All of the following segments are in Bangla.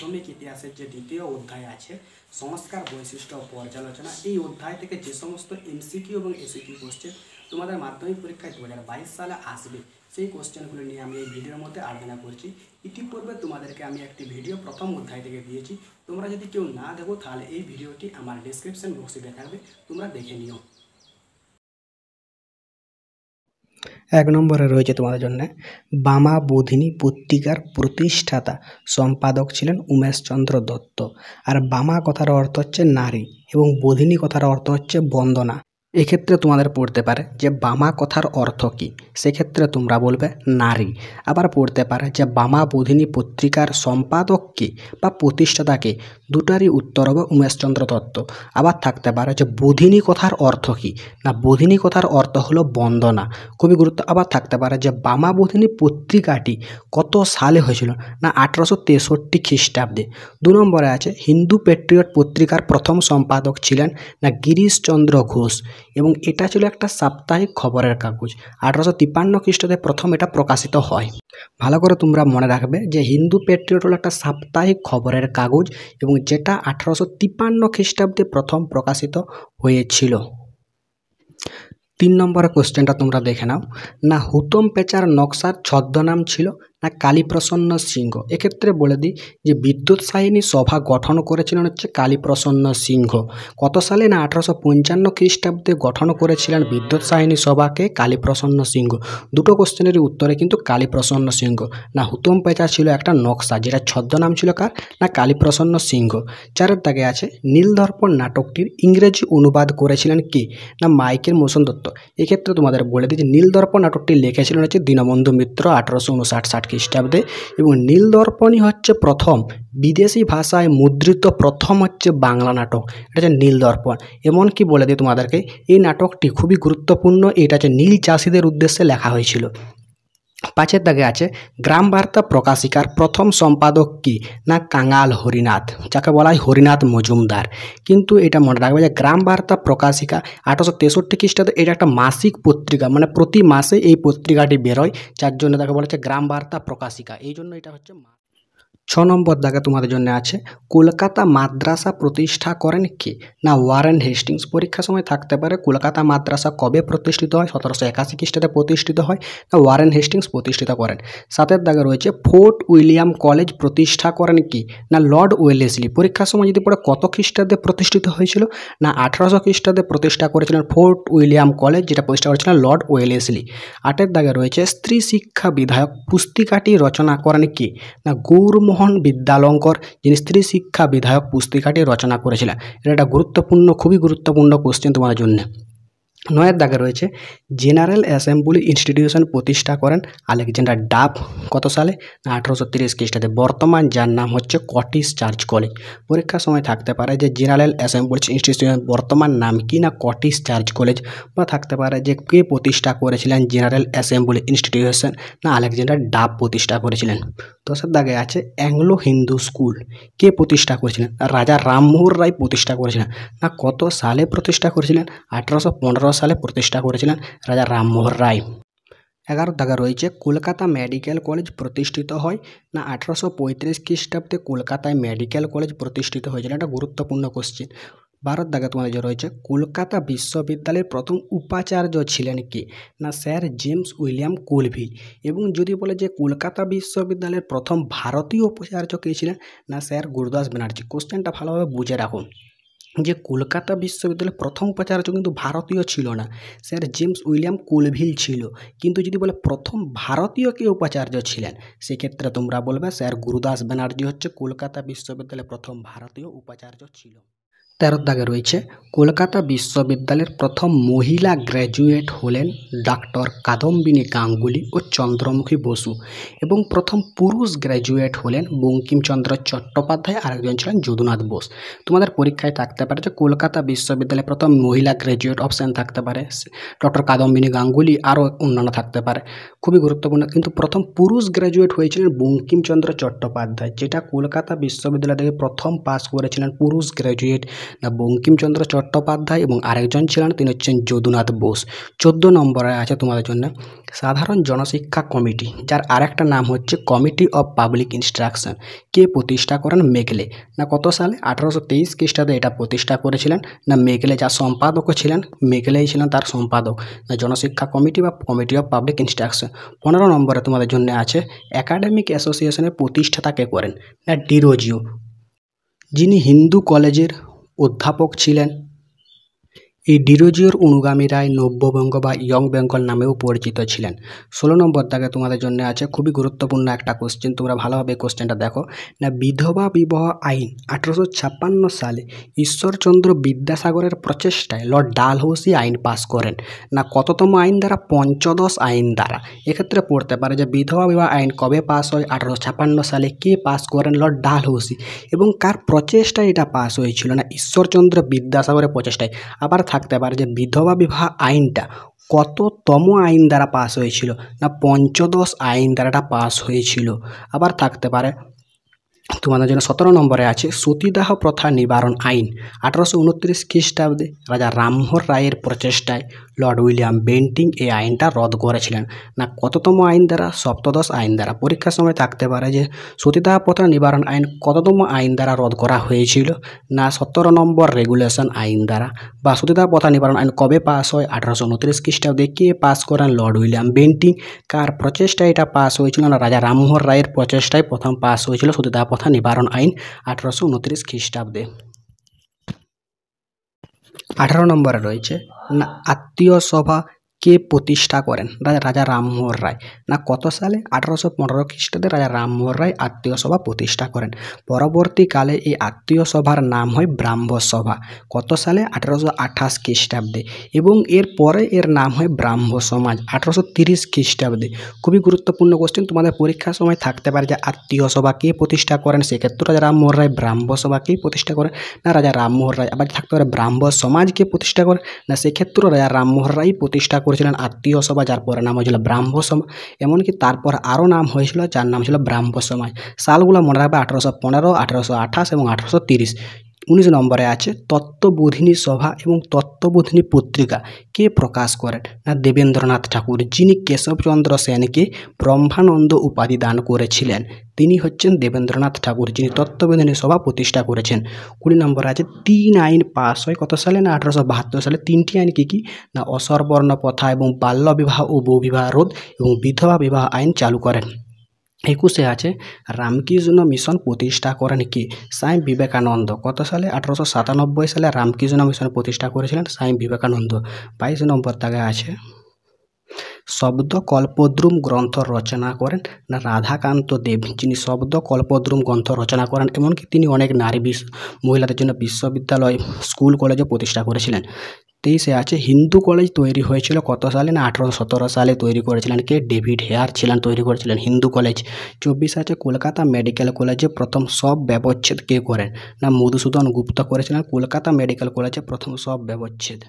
আশ্রমিক ইতিহাসের যে দ্বিতীয় অধ্যায় আছে সংস্কার বৈশিষ্ট্য পর্যালোচনা এই অধ্যায় থেকে যে সমস্ত এমসিকিউ এবং এসিকিউ কোশ্চেন e তোমাদের মাধ্যমিক পরীক্ষায় দু সালে আসবে সেই কোশ্চেনগুলো নিয়ে আমি এই ভিডিওর মধ্যে আলোচনা করছি ইতিপূর্বে তোমাদেরকে আমি একটি ভিডিও প্রথম অধ্যায় থেকে দিয়েছি তোমরা যদি কেউ না দেখো তাহলে এই ভিডিওটি আমার ডিসক্রিপশন বক্সে দেখাবে তোমরা দেখে নিও এক নম্বরে রয়েছে তোমাদের জন্য বামা বোধিনী পত্রিকার প্রতিষ্ঠাতা সম্পাদক ছিলেন উমেশচন্দ্র দত্ত আর বামা কথার অর্থ হচ্ছে নারী এবং বোধিনী কথার অর্থ হচ্ছে বন্দনা এক্ষেত্রে তোমাদের পড়তে পারে যে বামা কথার অর্থ কী সেক্ষেত্রে তোমরা বলবে নারী আবার পড়তে পারে যে বামা বোধিনী পত্রিকার সম্পাদক কি বা প্রতিষ্ঠাতা কি দুটারই উত্তর হবে উমেশচন্দ্র দত্ত আবার থাকতে পারে যে বোধিনী কথার অর্থ কী না বোধিনী কথার অর্থ হলো বন্দনা খুবই গুরুত্ব আবার থাকতে পারে যে বামা বোধিনী পত্রিকাটি কত সালে হয়েছিল না আঠারোশো তেষট্টি খ্রিস্টাব্দে দু নম্বরে আছে হিন্দু পেট্রিয়ট পত্রিকার প্রথম সম্পাদক ছিলেন না গিরিশচন্দ্র ঘোষ এবং এটা ছিল একটা সাপ্তাহিক খবরের কাগজ আঠারোশো তিপ্পান্ন খ্রিস্টাব্দে প্রথম এটা প্রকাশিত হয় ভালো করে তোমরা মনে রাখবে যে হিন্দু পেট্রিয়ট হল একটা সাপ্তাহিক খবরের কাগজ এবং যেটা আঠারোশো তিপ্পান্ন খ্রিস্টাব্দে প্রথম প্রকাশিত হয়েছিল তিন নম্বরের কোশ্চেনটা তোমরা দেখে নাও না হুতম পেচার নকশার ছদ্মনাম ছিল না কালীপ্রসন্ন সিংহ এক্ষেত্রে বলে দিই যে বিদ্যুৎ সাহিনী সভা গঠন করেছিলেন হচ্ছে কালীপ্রসন্ন সিংহ কত সালে না আঠারোশো পঞ্চান্ন খ্রিস্টাব্দে গঠন করেছিলেন বিদ্যুৎ সাহিনী সভাকে কালীপ্রসন্ন সিংহ দুটো কোশ্চেনের উত্তরে কিন্তু কালীপ্রসন্ন সিংহ না হুতম পেঁচা ছিল একটা নকশা যেটা ছদ্মনাম ছিল কার না কালীপ্রসন্ন সিংহ চারের দাগে আছে নীলদর্পণ নাটকটির ইংরেজি অনুবাদ করেছিলেন কি না মাইকেল মোসন দত্ত এক্ষেত্রে তোমাদের বলে দিই যে নীলদর্পণ নাটকটি লিখেছিলেন হচ্ছে দীনবন্ধু মিত্র আঠারোশো উনষাট ষাট খ্রিস্টাব্দে এবং নীল দর্পণই হচ্ছে প্রথম বিদেশি ভাষায় মুদ্রিত প্রথম হচ্ছে বাংলা নাটক এটা হচ্ছে নীল দর্পণ এমনকি বলে দিই তোমাদেরকে এই নাটকটি খুবই গুরুত্বপূর্ণ এটা হচ্ছে নীল চাষিদের উদ্দেশ্যে লেখা হয়েছিল পাঁচের দাগে আছে গ্রাম বার্তা প্রকাশিকার প্রথম সম্পাদক কি না কাঙাল হরিনাথ যাকে বলা হয় হরিনাথ মজুমদার কিন্তু এটা মনে রাখবে যে গ্রাম বার্তা প্রকাশিকা আঠারোশো তেষট্টি খ্রিস্টাব্দে এটা একটা মাসিক পত্রিকা মানে প্রতি মাসে এই পত্রিকাটি বেরোয় যার জন্য তাকে বলা হচ্ছে গ্রাম বার্তা প্রকাশিকা এই জন্য এটা হচ্ছে ছ নম্বর দাগা তোমাদের জন্য আছে কলকাতা মাদ্রাসা প্রতিষ্ঠা করেন কে না ওয়ারেন হেস্টিংস পরীক্ষার সময় থাকতে পারে কলকাতা মাদ্রাসা কবে প্রতিষ্ঠিত হয় সতেরোশো একাশি খ্রিস্টাব্দে প্রতিষ্ঠিত হয় না ওয়ারেন হেস্টিংস প্রতিষ্ঠিত করেন সাতের দাগা রয়েছে ফোর্ট উইলিয়াম কলেজ প্রতিষ্ঠা করেন কি না লর্ড ওয়েলেসলি পরীক্ষার সময় যদি পড়ে কত খ্রিস্টাব্দে প্রতিষ্ঠিত হয়েছিল না আঠারোশো খ্রিস্টাব্দে প্রতিষ্ঠা করেছিলেন ফোর্ট উইলিয়াম কলেজ যেটা প্রতিষ্ঠা করেছিলেন লর্ড ওয়েলেসলি আটের দাগে রয়েছে স্ত্রী শিক্ষা বিধায়ক পুস্তিকাটি রচনা করেন কি না গৌরমোহন মোহন বিদ্যালঙ্কর যিনি স্ত্রী শিক্ষা বিধায়ক পুস্তিকাটি রচনা করেছিলেন এটা একটা গুরুত্বপূর্ণ খুবই গুরুত্বপূর্ণ কোশ্চেন তোমার জন্য নয়ের দাগে রয়েছে জেনারেল অ্যাসেম্বলি ইনস্টিটিউশন প্রতিষ্ঠা করেন আলেকজান্ডার ডাব কত সালে না আঠারোশো তিরিশ খ্রিস্টাব্দে বর্তমান যার নাম হচ্ছে কটিস চার্চ কলেজ পরীক্ষার সময় থাকতে পারে যে জেনারেল অ্যাসেম্বলি ইনস্টিটিউশন বর্তমান নাম কি না কটিস চার্চ কলেজ বা থাকতে পারে যে কে প্রতিষ্ঠা করেছিলেন জেনারেল অ্যাসেম্বলি ইনস্টিটিউশন না আলেকজান্ডার ডাব প্রতিষ্ঠা করেছিলেন দশের দাগে আছে অ্যাংলো হিন্দু স্কুল কে প্রতিষ্ঠা করেছিলেন রাজা রামমোহন রায় প্রতিষ্ঠা করেছিলেন না কত সালে প্রতিষ্ঠা করেছিলেন আঠারোশো পনেরো সালে প্রতিষ্ঠা করেছিলেন রাজা রামমোহন রায় এগারো দাগা রয়েছে কলকাতা মেডিকেল কলেজ প্রতিষ্ঠিত হয় না আঠারোশো পঁয়ত্রিশ খ্রিস্টাব্দে কলকাতায় মেডিকেল কলেজ প্রতিষ্ঠিত হয়েছিল এটা গুরুত্বপূর্ণ কোশ্চেন ভারত দাগা তোমাদের যে রয়েছে কলকাতা বিশ্ববিদ্যালয়ের প্রথম উপাচার্য ছিলেন কে না স্যার জেমস উইলিয়াম কুলভি এবং যদি বলে যে কলকাতা বিশ্ববিদ্যালয়ের প্রথম ভারতীয় উপাচার্য কে ছিলেন না স্যার গুরুদাস ব্যানার্জি কোশ্চেনটা ভালোভাবে বুঝে রাখুন যে কলকাতা বিশ্ববিদ্যালয়ের প্রথম উপাচার্য কিন্তু ভারতীয় ছিল না স্যার জেমস উইলিয়াম কুলভিল ছিল কিন্তু যদি বলে প্রথম ভারতীয় কে উপাচার্য ছিলেন সেক্ষেত্রে তোমরা বলবে স্যার গুরুদাস ব্যানার্জি হচ্ছে কলকাতা বিশ্ববিদ্যালয়ের প্রথম ভারতীয় উপাচার্য ছিল তেরো দাগে রয়েছে কলকাতা বিশ্ববিদ্যালয়ের প্রথম মহিলা গ্র্যাজুয়েট হলেন ডাক্তার কাদম্বিনী গাঙ্গুলি ও চন্দ্রমুখী বসু এবং প্রথম পুরুষ গ্র্যাজুয়েট হলেন বঙ্কিমচন্দ্র চট্টোপাধ্যায় আরেকজন ছিলেন যদুনাথ বোস তোমাদের পরীক্ষায় থাকতে পারে যে কলকাতা বিশ্ববিদ্যালয়ে প্রথম মহিলা গ্র্যাজুয়েট অপশান থাকতে পারে ডক্টর কাদম্বিনী গাঙ্গুলি আরও অন্যান্য থাকতে পারে খুবই গুরুত্বপূর্ণ কিন্তু প্রথম পুরুষ গ্র্যাজুয়েট হয়েছিলেন বঙ্কিমচন্দ্র চট্টোপাধ্যায় যেটা কলকাতা বিশ্ববিদ্যালয় থেকে প্রথম পাস করেছিলেন পুরুষ গ্র্যাজুয়েট না বঙ্কিমচন্দ্র চট্টোপাধ্যায় এবং আরেকজন ছিলেন তিনি হচ্ছেন যদুনাথ বোস চোদ্দো নম্বরে আছে তোমাদের জন্য সাধারণ জনশিক্ষা কমিটি যার আরেকটা নাম হচ্ছে কমিটি অফ পাবলিক ইনস্ট্রাকশন কে প্রতিষ্ঠা করেন মেঘলে না কত সালে আঠারোশো তেইশ খ্রিস্টাব্দে এটা প্রতিষ্ঠা করেছিলেন না মেঘলে যার সম্পাদকও ছিলেন মেঘলেই ছিলেন তার সম্পাদক না জনশিক্ষা কমিটি বা কমিটি অফ পাবলিক ইনস্ট্রাকশন পনেরো নম্বরে তোমাদের জন্য আছে একাডেমিক অ্যাসোসিয়েশনের প্রতিষ্ঠাতা কে করেন না ডিরোজিও যিনি হিন্দু কলেজের অধ্যাপক ছিলেন এই ডিরোজিওর রায় নব্যবঙ্গ বা ইয়ং বেঙ্গল নামেও পরিচিত ছিলেন ষোলো নম্বর দাগে তোমাদের জন্য আছে খুবই গুরুত্বপূর্ণ একটা কোশ্চেন তোমরা ভালোভাবে কোশ্চেনটা দেখো না বিধবা বিবাহ আইন আঠারোশো ছাপ্পান্ন সালে ঈশ্বরচন্দ্র বিদ্যাসাগরের প্রচেষ্টায় লর্ড ডালহৌসি আইন পাস করেন না কততম আইন দ্বারা পঞ্চদশ আইন দ্বারা এক্ষেত্রে পড়তে পারে যে বিধবা বিবাহ আইন কবে পাস হয় আঠেরোশো ছাপ্পান্ন সালে কে পাস করেন লর্ড ডালহৌসি এবং কার প্রচেষ্টায় এটা পাস হয়েছিল না ঈশ্বরচন্দ্র বিদ্যাসাগরের প্রচেষ্টায় আবার থাকতে পারে যে বিধবা বিবাহ আইনটা কততম আইন দ্বারা পাস হয়েছিল না পঞ্চদশ আইন দ্বারাটা পাস হয়েছিল আবার থাকতে পারে তোমাদের জন্য সতেরো নম্বরে আছে সতীদাহ প্রথা নিবারণ আইন আঠারোশো উনত্রিশ খ্রিস্টাব্দে রাজা রামহর রায়ের প্রচেষ্টায় লর্ড উইলিয়াম বেন্টিং এই আইনটা রদ করেছিলেন না কততম আইন দ্বারা সপ্তদশ আইন দ্বারা পরীক্ষার সময় থাকতে পারে যে সতীদাহ প্রথা নিবারণ আইন কততম আইন দ্বারা রদ করা হয়েছিল না সতেরো নম্বর রেগুলেশন আইন দ্বারা বা সতীদাহ প্রথা নিবারণ আইন কবে পাস হয় আঠারোশো উনত্রিশ খ্রিস্টাব্দে কে পাস করেন লর্ড উইলিয়াম বেন্টিং কার প্রচেষ্টায় এটা পাস হয়েছিল না রাজা রামমোহন রায়ের প্রচেষ্টায় প্রথম পাস হয়েছিল সতীদাহ প্রথা নিবারণ আইন আঠারোশো উনত্রিশ খ্রিস্টাব্দে ଆଠର ନମ୍ବରରେ ରହିଛେ ନା ଆତ୍ମୀୟ ସଭା কে প্রতিষ্ঠা করেন রাজা রামমোহন রায় না কত সালে আঠারোশো পনেরো খ্রিস্টাব্দে রাজা রামমোহন রায় আত্মীয় সভা প্রতিষ্ঠা করেন পরবর্তীকালে এই আত্মীয় সভার নাম হয় ব্রাহ্ম সভা কত সালে আঠারোশো আঠাশ খ্রিস্টাব্দে এবং এর পরে এর নাম হয় ব্রাহ্ম সমাজ আঠারোশো তিরিশ খ্রিস্টাব্দে খুবই গুরুত্বপূর্ণ কোশ্চেন তোমাদের পরীক্ষার সময় থাকতে পারে যে আত্মীয় সভা কে প্রতিষ্ঠা করেন সেক্ষেত্রে রাজা রামমোহন রায় ব্রাহ্ম সভাকেই প্রতিষ্ঠা করেন না রাজা রামমোহন রায় আবার থাকতে পারে ব্রাহ্ম সমাজকে প্রতিষ্ঠা করেন না সেক্ষেত্রে রাজা রামমোহন রায় প্রতিষ্ঠা করেছিলেন আত্মীয় সভা যার পরে নাম হয়েছিল ব্রাহ্ম সমাজ এমনকি তারপর আরও নাম হয়েছিল যার নাম ছিল ব্রাহ্ম সমাজ সালগুলো মনে রাখবে আঠারোশো পনেরো আঠারোশো আঠাশ এবং আঠারোশো তিরিশ উনিশ নম্বরে আছে তত্ত্ববোধিনী সভা এবং তত্ত্ববোধিনী পত্রিকা কে প্রকাশ করেন না দেবেন্দ্রনাথ ঠাকুর যিনি কেশবচন্দ্র সেনকে ব্রহ্মানন্দ উপাধি দান করেছিলেন তিনি হচ্ছেন দেবেন্দ্রনাথ ঠাকুর যিনি তত্ত্ববোধিনী সভা প্রতিষ্ঠা করেছেন কুড়ি নম্বরে আছে তিন আইন পাশ হয় কত সালে না আঠারোশো বাহাত্তর সালে তিনটি আইন কী কী না অসরবর্ণ প্রথা এবং বাল্যবিবাহ ও বহুবিবাহ রোধ এবং বিধবা বিবাহ আইন চালু করেন একুশে আছে রামকৃষ্ণ মিশন প্রতিষ্ঠা করেন কি স্বামী বিবেকানন্দ কত সালে আঠারোশো সাতানব্বই সালে রামকৃষ্ণ মিশন প্রতিষ্ঠা করেছিলেন স্বামী বিবেকানন্দ বাইশ নম্বর তাকে আছে শব্দ কল্পদ্রুম গ্রন্থ রচনা করেন না রাধাকান্ত দেব যিনি শব্দ কল্পদ্রুম গ্রন্থ রচনা করেন এমনকি তিনি অনেক নারী মহিলাদের জন্য বিশ্ববিদ্যালয় স্কুল কলেজও প্রতিষ্ঠা করেছিলেন তেইশে আছে হিন্দু কলেজ তৈরি হয়েছিল কত সালে না আঠারোশো সতেরো সালে তৈরি করেছিলেন কে ডেভিড হেয়ার ছিলেন তৈরি করেছিলেন হিন্দু কলেজ চব্বিশে আছে কলকাতা মেডিকেল কলেজে প্রথম সব ব্যবচ্ছেদ কে করেন না মধুসূদন গুপ্ত করেছিলেন কলকাতা মেডিকেল কলেজে প্রথম সব ব্যবচ্ছেদ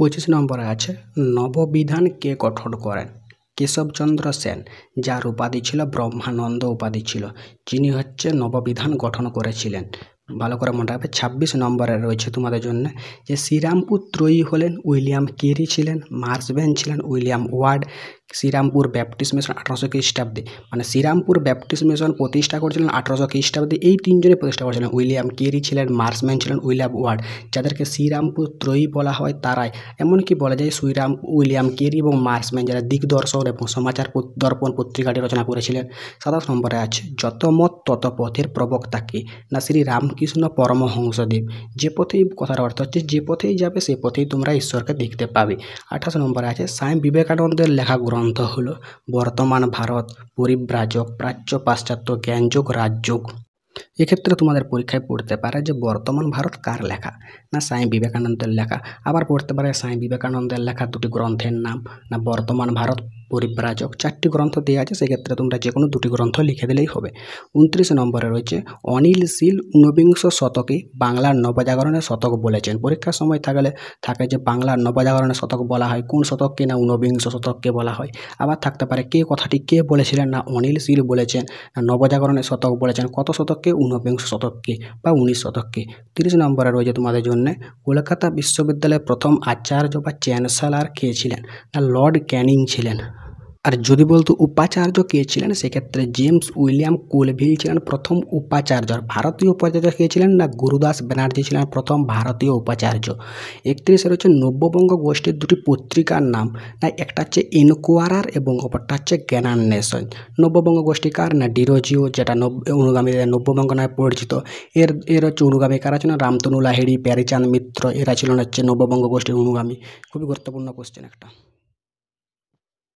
পঁচিশ নম্বরে আছে নববিধান কে গঠন করেন কেশবচন্দ্র সেন যার উপাধি ছিল ব্রহ্মানন্দ উপাধি ছিল যিনি হচ্ছে নববিধান গঠন করেছিলেন ভালো করে মনে রাখবে ছাব্বিশ নম্বরে রয়েছে তোমাদের জন্য যে শ্রীরামপুর ত্রয়ী হলেন উইলিয়াম কেরি ছিলেন মার্সবেন ছিলেন William Ward Serampore Baptist mission আঠারোশো খ্রিস্টাব্দে মানে শ্রীরামপুর ব্যাপটিস্ট মিশন প্রতিষ্ঠা করেছিলেন আঠারোশো খ্রিস্টাব্দে এই তিনজনে প্রতিষ্ঠা করেছিলেন উইলিয়াম কেরি ছিলেন মার্সম্যান ছিলেন উইলিয়াম ওয়ার্ড যাদেরকে শ্রীরামপুর ত্রয়ী বলা হয় তারাই এমনকি বলা যায় শ্রীরাম উইলিয়াম কেরি এবং মার্সম্যান যারা দিগদর্শন এবং সমাচার দর্পণ পত্রিকাটি রচনা করেছিলেন সাতাশ নম্বরে আছে যত মত তত পথের প্রবক্তাকে না শ্রীরাম কৃষ্ণ পরমহংসদেব যে পথেই কথার অর্থ হচ্ছে যে পথেই যাবে সে পথেই তোমরা ঈশ্বরকে দেখতে পাবে আঠাশ নম্বরে আছে স্বামী বিবেকানন্দের লেখা গ্রন্থ হলো বর্তমান ভারত পরিব্রাজক প্রাচ্য পাশ্চাত্য জ্ঞানযোগ রাজযোগ এক্ষেত্রে তোমাদের পরীক্ষায় পড়তে পারে যে বর্তমান ভারত কার লেখা না স্বামী বিবেকানন্দের লেখা আবার পড়তে পারে স্বামী বিবেকানন্দের লেখা দুটি গ্রন্থের নাম না বর্তমান ভারত পরিব্রাজক চারটি গ্রন্থ দেওয়া আছে সেক্ষেত্রে তোমরা যে কোনো দুটি গ্রন্থ লিখে দিলেই হবে উনত্রিশ নম্বরে রয়েছে অনিল শীল ঊনবিংশ শতকে বাংলার নবজাগরণের শতক বলেছেন পরীক্ষার সময় থাকলে থাকে যে বাংলার নবজাগরণের শতক বলা হয় কোন শতককে না ঊনবিংশ শতককে বলা হয় আবার থাকতে পারে কে কথাটি কে বলেছিলেন না অনিল শীল বলেছেন না নবজাগরণের শতক বলেছেন কত শতককে থেকে ঊনবিংশ শতককে বা উনিশ শতককে তিরিশ নম্বরে রয়েছে তোমাদের জন্য কলকাতা বিশ্ববিদ্যালয়ের প্রথম আচার্য বা চ্যান্সেলার কে ছিলেন না লর্ড ক্যানিং ছিলেন আর যদি বলতো উপাচার্য কে ছিলেন সেক্ষেত্রে জেমস উইলিয়াম কুলভিল ছিলেন প্রথম উপাচার্য আর ভারতীয় উপাচার্য কে ছিলেন না গুরুদাস ব্যানার্জি ছিলেন প্রথম ভারতীয় উপাচার্য একত্রিশে রয়েছে নব্যবঙ্গ গোষ্ঠীর দুটি পত্রিকার নাম না একটা হচ্ছে ইনকোয়ারার এবং অপরটা হচ্ছে জ্ঞানান্বেষণ নব্যবঙ্গ গোষ্ঠী কার না ডিরোজিও যেটা অনুগামী নব্যবঙ্গ নামে পরিচিত এর এর হচ্ছে অনুগামী কারা ছিলেন রামতনু লাহিড়ি প্যারিচাঁদ মিত্র এরা ছিলেন হচ্ছে নব্যবঙ্গ গোষ্ঠীর অনুগামী খুবই গুরুত্বপূর্ণ কোশ্চেন একটা